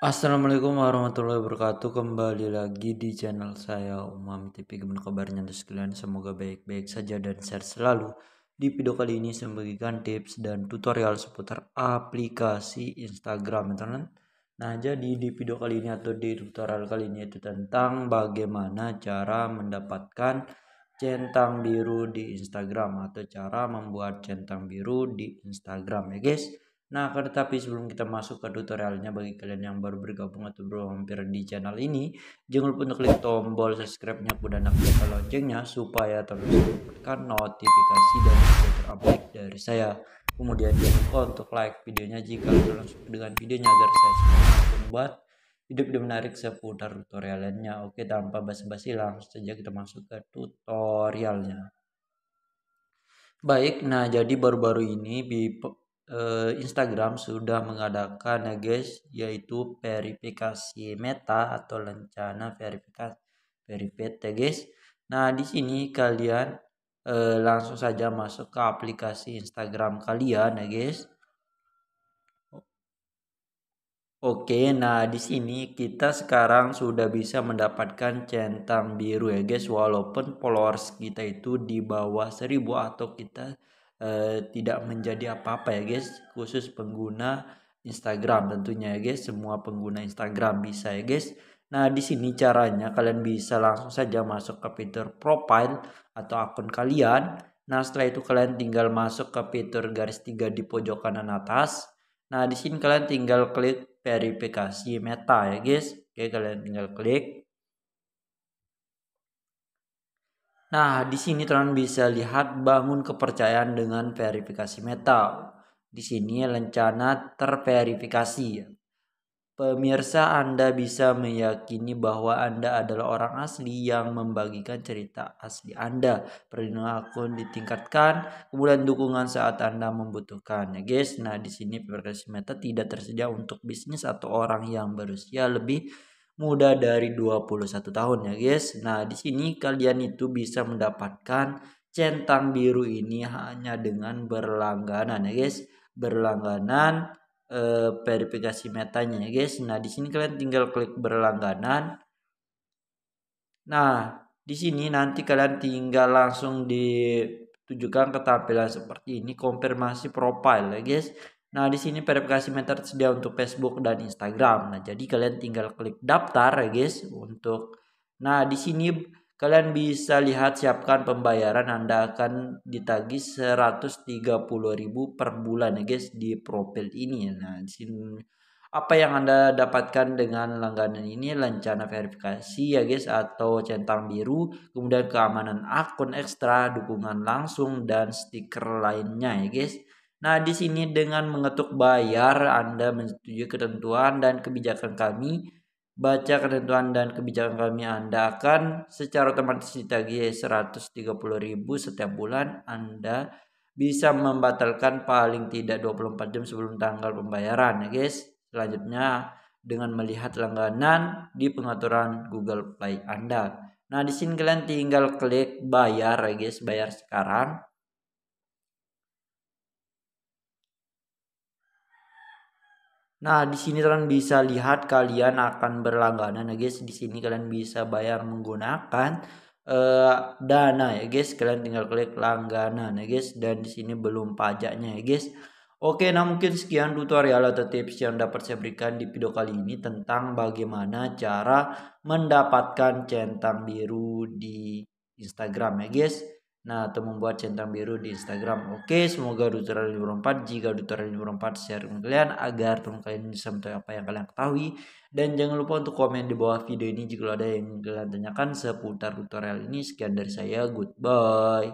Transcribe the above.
Assalamualaikum warahmatullahi wabarakatuh Kembali lagi di channel saya Umam TV Gimana kabarnya untuk sekalian Semoga baik-baik saja dan share selalu Di video kali ini saya memberikan tips dan tutorial seputar aplikasi Instagram ya teman Nah jadi di video kali ini atau di tutorial kali ini itu tentang bagaimana cara mendapatkan centang biru di Instagram Atau cara membuat centang biru di Instagram ya guys Nah, akan tetapi sebelum kita masuk ke tutorialnya bagi kalian yang baru bergabung atau belum hampir di channel ini, jangan lupa untuk klik tombol subscribe-nya dan aktifkan loncengnya supaya terus mendapatkan notifikasi dan video terupdate dari saya. Kemudian jangan lupa untuk like videonya jika kalian langsung dengan videonya agar saya semakin membuat video-video menarik seputar tutorialnya. Oke, tanpa basa-basi langsung saja kita masuk ke tutorialnya. Baik, nah jadi baru-baru ini eh, Instagram sudah mengadakan ya guys yaitu verifikasi meta atau rencana verifikasi verifikasi ya guys. Nah, di sini kalian eh, langsung saja masuk ke aplikasi Instagram kalian ya guys. Oke, nah di sini kita sekarang sudah bisa mendapatkan centang biru ya guys, walaupun followers kita itu di bawah 1000 atau kita Eh, tidak menjadi apa-apa ya guys khusus pengguna Instagram tentunya ya guys semua pengguna Instagram bisa ya guys Nah, di sini caranya kalian bisa langsung saja masuk ke fitur profile atau akun kalian. Nah, setelah itu kalian tinggal masuk ke fitur garis tiga di pojok kanan atas. Nah, di sini kalian tinggal klik verifikasi meta ya, guys. Oke, kalian tinggal klik. Nah, di sini teman bisa lihat bangun kepercayaan dengan verifikasi metal Di sini rencana terverifikasi. Pemirsa Anda bisa meyakini bahwa Anda adalah orang asli yang membagikan cerita asli Anda. Perlindungan akun ditingkatkan, kemudian dukungan saat Anda membutuhkan. Ya, guys, nah di sini verifikasi metal tidak tersedia untuk bisnis atau orang yang berusia lebih muda dari 21 tahun ya guys. Nah, di sini kalian itu bisa mendapatkan centang biru ini hanya dengan berlangganan ya guys. Berlangganan eh, verifikasi metanya ya guys. Nah, di sini kalian tinggal klik berlangganan. Nah, di sini nanti kalian tinggal langsung ditujukan ke tampilan seperti ini konfirmasi profile ya guys. Nah, di sini verifikasi meter tersedia untuk Facebook dan Instagram. Nah, jadi kalian tinggal klik daftar ya guys untuk Nah, di sini kalian bisa lihat siapkan pembayaran Anda akan ditagih 130.000 per bulan ya guys di profil ini. Nah, di sini apa yang Anda dapatkan dengan langganan ini lencana verifikasi ya guys atau centang biru, kemudian keamanan akun ekstra, dukungan langsung dan stiker lainnya ya guys. Nah, di sini dengan mengetuk bayar Anda menyetujui ketentuan dan kebijakan kami. Baca ketentuan dan kebijakan kami Anda akan secara otomatis ditagih 130.000 setiap bulan. Anda bisa membatalkan paling tidak 24 jam sebelum tanggal pembayaran ya guys. Selanjutnya dengan melihat langganan di pengaturan Google Play Anda. Nah, di sini kalian tinggal klik bayar ya guys, bayar sekarang. Nah, di sini kalian bisa lihat kalian akan berlangganan ya guys. Di sini kalian bisa bayar menggunakan uh, Dana ya guys. Kalian tinggal klik langganan ya guys dan di sini belum pajaknya ya guys. Oke, nah mungkin sekian tutorial atau tips yang dapat saya berikan di video kali ini tentang bagaimana cara mendapatkan centang biru di Instagram ya guys. Nah, atau membuat centang biru di Instagram. Oke, semoga Dutra 2024 jika Dutra 2024 share dengan kalian agar teman kalian bisa mengetahui apa yang kalian ketahui. Dan jangan lupa untuk komen di bawah video ini jika ada yang kalian tanyakan seputar tutorial ini. Sekian dari saya, goodbye.